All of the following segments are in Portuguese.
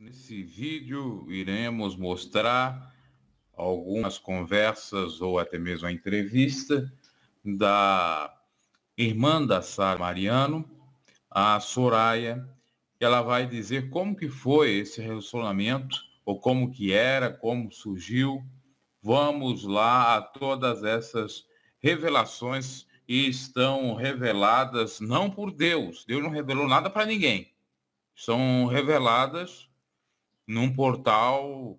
Nesse vídeo iremos mostrar algumas conversas ou até mesmo a entrevista da irmã da Sara Mariano, a Soraya, ela vai dizer como que foi esse relacionamento, ou como que era, como surgiu. Vamos lá a todas essas revelações e estão reveladas não por Deus. Deus não revelou nada para ninguém. São reveladas num portal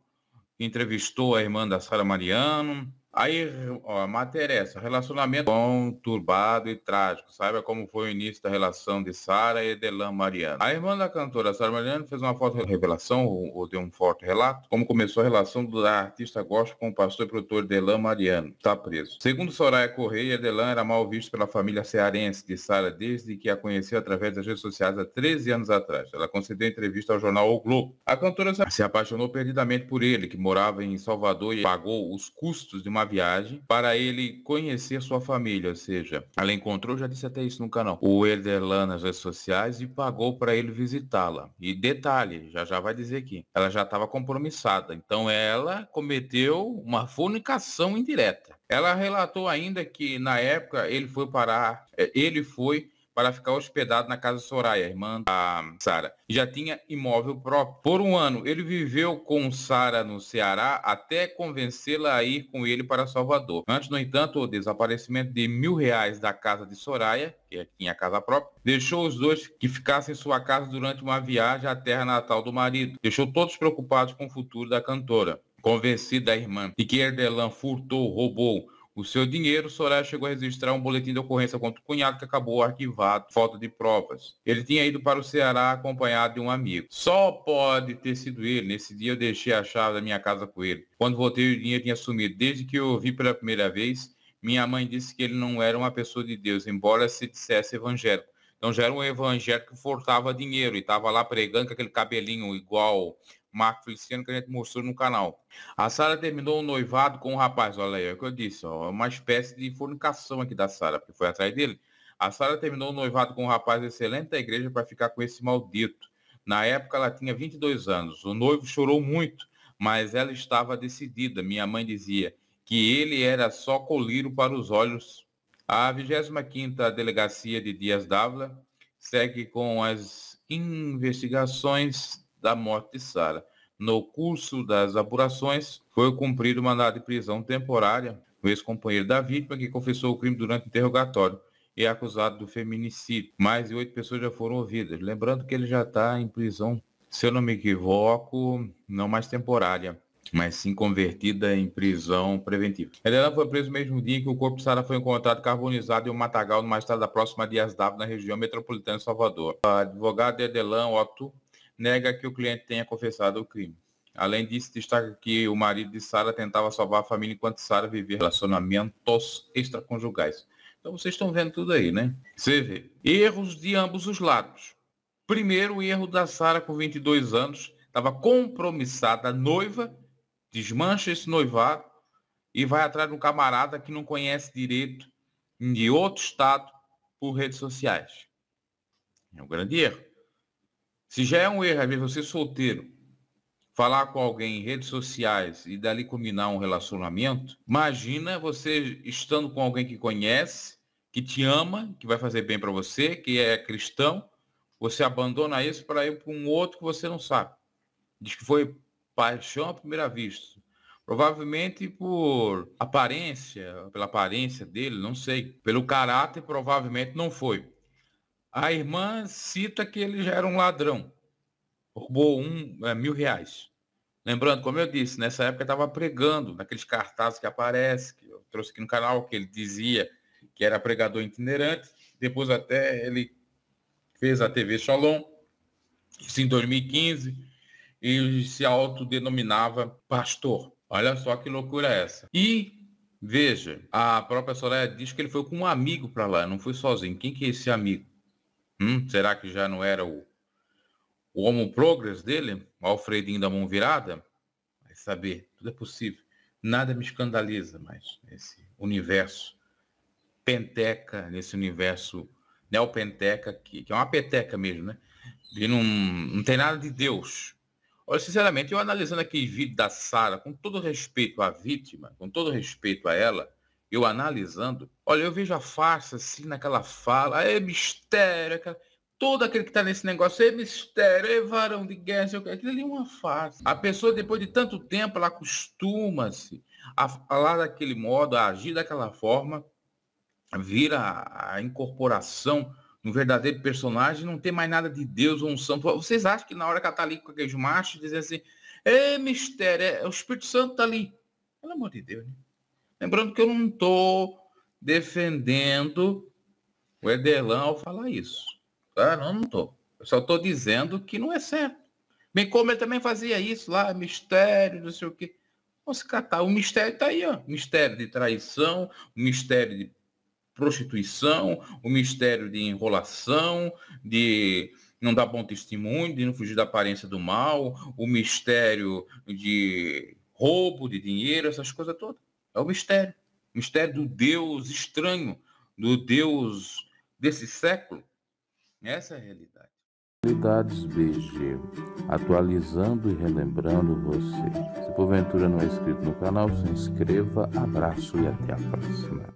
que entrevistou a irmã da Sara Mariano, Aí, ó, a matéria é essa, relacionamento bom, turbado e trágico. Saiba como foi o início da relação de Sara e Delan Mariano. A irmã da cantora Sara Mariano fez uma forte revelação, ou, ou, deu um forte relato, como começou a relação da artista gospel com o pastor e produtor Delan Mariano. Está preso. Segundo Soraya Correia, Delan era mal visto pela família cearense de Sara desde que a conheceu através das redes sociais há 13 anos atrás. Ela concedeu entrevista ao jornal O Globo. A cantora se apaixonou perdidamente por ele, que morava em Salvador e pagou os custos de uma uma viagem para ele conhecer sua família, ou seja, ela encontrou, já disse até isso no canal, o Ederlan nas redes sociais e pagou para ele visitá-la. E detalhe, já já vai dizer aqui, ela já estava compromissada, então ela cometeu uma fornicação indireta. Ela relatou ainda que na época ele foi parar, eh, ele foi para ficar hospedado na casa Soraya, irmã da Sara. Já tinha imóvel próprio. Por um ano, ele viveu com Sara no Ceará até convencê-la a ir com ele para Salvador. Antes, no entanto, o desaparecimento de mil reais da casa de Soraya, que é, tinha casa própria, deixou os dois que ficassem em sua casa durante uma viagem à terra natal do marido. Deixou todos preocupados com o futuro da cantora. convencida a irmã de que Erdelan furtou, roubou o seu dinheiro, Soraya chegou a registrar um boletim de ocorrência contra o cunhado que acabou arquivado, falta de provas. Ele tinha ido para o Ceará acompanhado de um amigo. Só pode ter sido ele. Nesse dia eu deixei a chave da minha casa com ele. Quando voltei, o dinheiro tinha sumido. Desde que eu o vi pela primeira vez, minha mãe disse que ele não era uma pessoa de Deus, embora se dissesse evangélico. Então já era um evangélico que forçava dinheiro e estava lá pregando com aquele cabelinho igual Marco Feliciano que a gente mostrou no canal. A Sara terminou o um noivado com o um rapaz, olha aí, é o que eu disse, ó, é uma espécie de fornicação aqui da Sara, porque foi atrás dele. A Sara terminou o um noivado com um rapaz excelente da igreja para ficar com esse maldito. Na época ela tinha 22 anos. O noivo chorou muito, mas ela estava decidida. Minha mãe dizia que ele era só colírio para os olhos a 25ª Delegacia de Dias Dávila segue com as investigações da morte de Sara. No curso das apurações, foi cumprido o mandado de prisão temporária do ex-companheiro da vítima, que confessou o crime durante o interrogatório e é acusado do feminicídio. Mais de oito pessoas já foram ouvidas. Lembrando que ele já está em prisão, se eu não me equivoco, não mais temporária mas sim convertida em prisão preventiva. Helena foi preso no mesmo dia que o corpo de Sara foi encontrado carbonizado em um matagal tarde da próxima a Dias d'Ávila, na região metropolitana de Salvador. A advogada Edelan Otto nega que o cliente tenha confessado o crime. Além disso, destaca que o marido de Sara tentava salvar a família enquanto Sara vivia relacionamentos extraconjugais. Então vocês estão vendo tudo aí, né? Você vê. Erros de ambos os lados. Primeiro, o erro da Sara com 22 anos, estava compromissada noiva desmancha esse noivado e vai atrás de um camarada que não conhece direito de outro estado por redes sociais. É um grande erro. Se já é um erro, às vezes você solteiro, falar com alguém em redes sociais e dali combinar um relacionamento, imagina você estando com alguém que conhece, que te ama, que vai fazer bem para você, que é cristão, você abandona isso para ir para um outro que você não sabe. Diz que foi paixão à primeira vista. Provavelmente por aparência, pela aparência dele, não sei. Pelo caráter, provavelmente não foi. A irmã cita que ele já era um ladrão. Roubou um, é, mil reais. Lembrando, como eu disse, nessa época estava pregando, naqueles cartazes que aparece, que eu trouxe aqui no canal, que ele dizia que era pregador itinerante. Depois até ele fez a TV Shalom, isso em 2015. E se autodenominava pastor. Olha só que loucura é essa. E veja, a própria Soraya diz que ele foi com um amigo para lá, não foi sozinho. Quem que é esse amigo? Hum, será que já não era o, o Homo Progress dele? O Alfredinho da mão virada? Vai saber, tudo é possível. Nada me escandaliza mais nesse universo penteca, nesse universo neopenteca, que, que é uma peteca mesmo, né? E não, não tem nada de Deus Olha, sinceramente, eu analisando aquele vídeo da Sara, com todo respeito à vítima, com todo respeito a ela, eu analisando, olha, eu vejo a farsa assim naquela fala, é mistério, aquela... todo aquele que está nesse negócio, é mistério, é varão de guerra, aquilo ali é uma farsa. A pessoa, depois de tanto tempo, ela acostuma-se a falar daquele modo, a agir daquela forma, vira a incorporação um verdadeiro personagem, não tem mais nada de Deus ou um santo. Vocês acham que na hora que ela tá ali com aquele macho, dizer assim, é mistério, é, o Espírito Santo tá ali. Pelo amor de Deus, né? Lembrando que eu não tô defendendo o Ederlan ao falar isso. Tá? Não, não tô. Eu só tô dizendo que não é certo. Bem como ele também fazia isso lá, mistério, não sei o quê. Vamos se catar. O mistério tá aí, ó. Mistério de traição, mistério de prostituição, o mistério de enrolação, de não dar bom testemunho, de não fugir da aparência do mal, o mistério de roubo de dinheiro, essas coisas todas. É o mistério. O mistério do Deus estranho, do Deus desse século. Essa é a realidade. Realidades BG, atualizando e relembrando você. Se porventura não é inscrito no canal, se inscreva. Abraço e até a próxima.